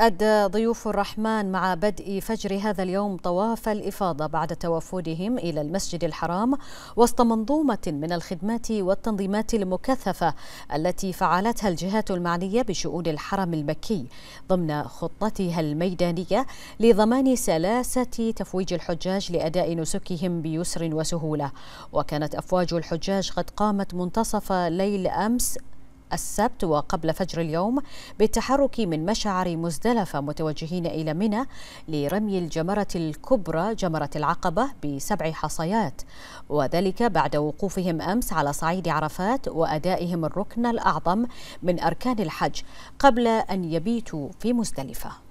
أدى ضيوف الرحمن مع بدء فجر هذا اليوم طواف الإفاضة بعد توافدهم إلى المسجد الحرام وسط منظومة من الخدمات والتنظيمات المكثفة التي فعلتها الجهات المعنية بشؤون الحرم المكي ضمن خطتها الميدانية لضمان سلاسة تفويج الحجاج لأداء نسكهم بيسر وسهولة وكانت أفواج الحجاج قد قامت منتصف ليل أمس السبت وقبل فجر اليوم بالتحرك من مشعر مزدلفة متوجهين إلى منى لرمي الجمرة الكبرى جمرة العقبة بسبع حصيات وذلك بعد وقوفهم أمس على صعيد عرفات وأدائهم الركن الأعظم من أركان الحج قبل أن يبيتوا في مزدلفة